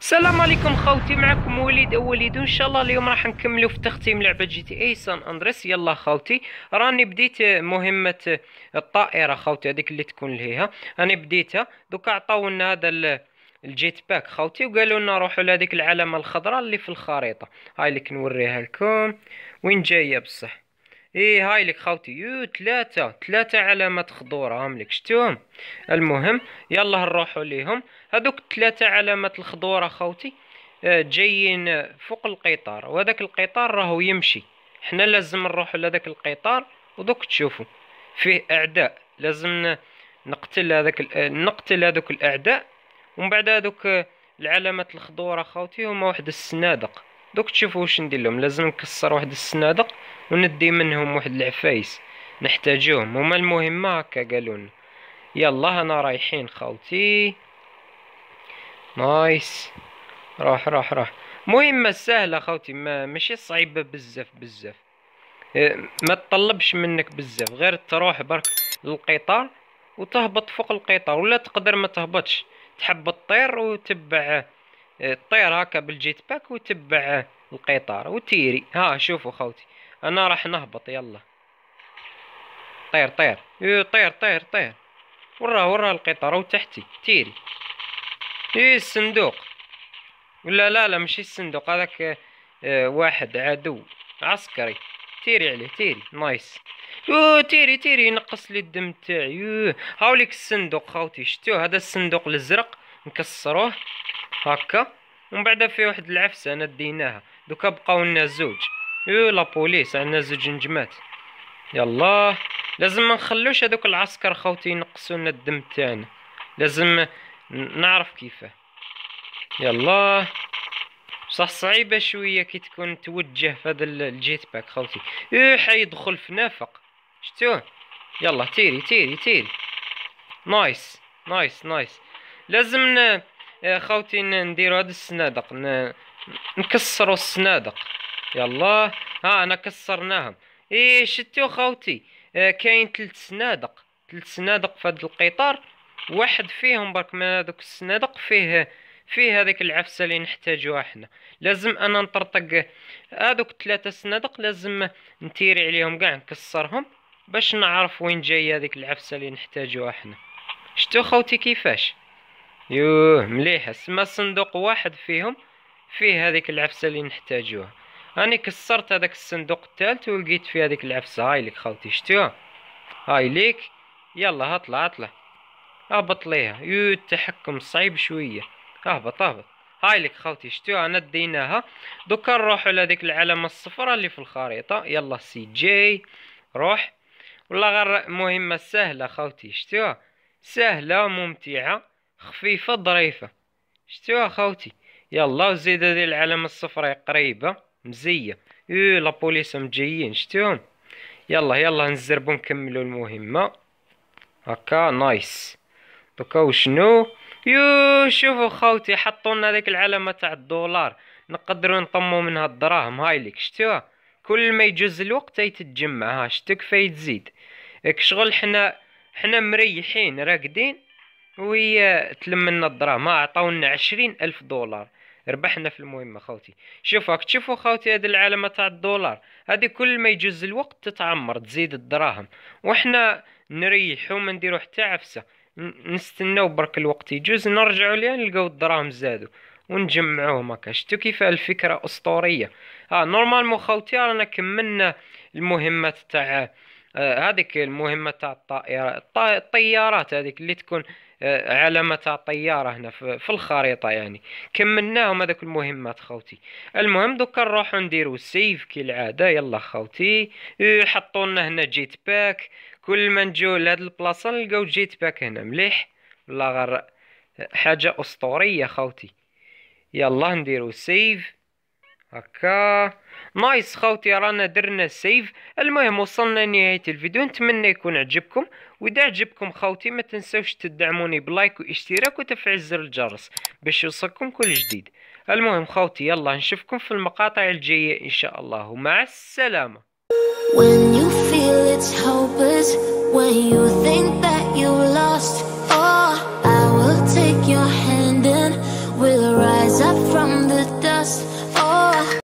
السلام عليكم خوتي معكم وليد وليد ان شاء الله اليوم راح نكملوا في تختيم لعبه جي تي اي سان اندريس يلا خوتي راني بديت مهمه الطائره خوتي هذيك اللي تكون لهيها راني بديتها دوكا عطاونا هذا الجيت باك خوتي وقالوا لنا روحوا لهذيك العلامه الخضراء اللي في الخريطه هاي اللي كنوريها لكم وين جايه بصح ايه هاي لك خوتي يو ثلاثة ثلاثة علامات خضور لك شتوهم المهم يلا هنروحوا ليهم هذوك ثلاثة علامات الخضورة خوتي آه، جايين فوق القطار وهذاك القطار راهو يمشي حنا لازم نروحوا لهذاك القطار ودوك تشوفوا فيه اعداء لازم نقتل هذاك آه، نقتل هذوك الاعداء ومن بعد هذوك آه، العلامات الخضورة خوتي هما واحد السنادق دوك تشوفوا واش ندير لهم لازم نكسر واحد السنادق وندي منهم واحد العفايس نحتاجوهم هما المهمه هكا قالولنا يلا انا رايحين خاوتي نايس راح راح راح مهمة سهلة خوتي ما ماشي صعيبة بزاف بزاف إيه، ما تطلبش منك بزاف غير تروح برك للقطار وتهبط فوق القطار ولا تقدر ما تهبطش تحب تطير وتبع طير هكا بالجيت باك وتبع القطار وتيري ها شوفوا خوتي انا راح نهبط يلا طير طير إيه، طير طير طير وراه وراه القطار وتحتي تيري ايه الصندوق ولا لا لا ماشي الصندوق هذاك آه، واحد عدو عسكري تيري عليه تيري نايس يو تيري تيري ينقص لي الدم تاعي هاوليك الصندوق خوتي شتو هذا الصندوق الازرق نكسروه هكا ومن بعد في واحد العفسه انا ديناها دوكا بقاو لنا زوج يو لا بوليس عندنا زوج نجمات يلا لازم ما نخلوش هذوك العسكر خوتي ينقصوا لنا الدم تاعنا لازم نعرف كيفاه يلا بصح صعيبه شويه كي تكون توجه في هذا الجيت باك خوتي اي حيدخل في نافق شتوه يلا تيري تيري تيري نايس نايس نايس لازم إيه، خوتي نديرو هاد السنادق نكسرو السنادق يلا ها انا كسرناهم اي شتو خوتي إيه، كاين ثلاث سنادق ثلاث سنادق في القطار واحد فيهم برك من هذوك السنادق فيه فيه هذيك العفسه اللي نحتاجوها حنا لازم انا نطرطق هذوك ثلاثه سنادق لازم نتيري عليهم كاع نكسرهم باش نعرف وين جايه هذيك العفسه اللي نحتاجوها حنا شتو خوتي كيفاش يوه مليح سما صندوق واحد فيهم فيه هذيك العفسه اللي نحتاجوها راني كسرت هذاك الصندوق الثالث ولقيت فيه هذيك العفسه هاي ليك خالتي شتوها هاي ليك يلا هطلع هطلع اهبط ليها يو التحكم صعيب شويه اهبط اهبط هاي لك خالتي شتوها انا ديناها دوكا نروحو لهذيك العلامه الصفراء اللي في الخريطه يلا سي جي روح والله غير مهمه سهله خالتي شتوها سهله ممتعه خفيفة ظريفة شتوها خوتي يلا وزيد هذه العلامة الصفراء قريبة مزية يو إيه، لابوليس بوليس مجيين شتوهم يلا يلا نزربو نكملو المهمة هكا نايس دوكا وشنو يو شوفو خوتي حطوا لنا ديك العلامة تاع الدولار نقدروا نطمو منها الدراهم هايليك شتوها كل ما يجوز الوقت تتجمع ها تزيد اك شغل حنا حنا مريحين راقدين وي تلمنا الدراهم عطاونا عشرين الف دولار ربحنا في المهمة خوتي شوف راك تشوفوا خوتي هاد العالمة تاع الدولار هادي كل ما يجوز الوقت تتعمر تزيد الدراهم وحنا نريحو ما نديرو حتى عفسة نستناو برك الوقت يجوز نرجعو ليها نلقاو الدراهم زادو ونجمعوهم هكا شتو كيف الفكرة اسطورية اه نورمالمون خوتي رانا كملنا المهمات تاع آه، هذيك المهمة تاع الطائرة الطيارات هذيك اللي تكون آه، علامة تاع الطيارة هنا في الخريطة يعني كملناهم هذوك المهمات خوتي المهم دوكا نروحو نديرو سيف كالعادة يلا خوتي اه، حطوا لنا هنا جيت باك كل ما نجيو لهاد البلاصة نلقاو جيت باك هنا مليح والله غير حاجة أسطورية خوتي يلا نديرو سيف هكا نايس خوتي رانا درنا سيف المهم وصلنا لنهاية الفيديو نتمنى يكون عجبكم واذا عجبكم خوتي ما تنسوش تدعموني بلايك واشتراك وتفعيل زر الجرس باش يوصلكم كل جديد المهم خوتي يلا نشوفكم في المقاطع الجاية ان شاء الله مع السلامة When you feel it's hopeless When you think that you lost Oh, I will take your hand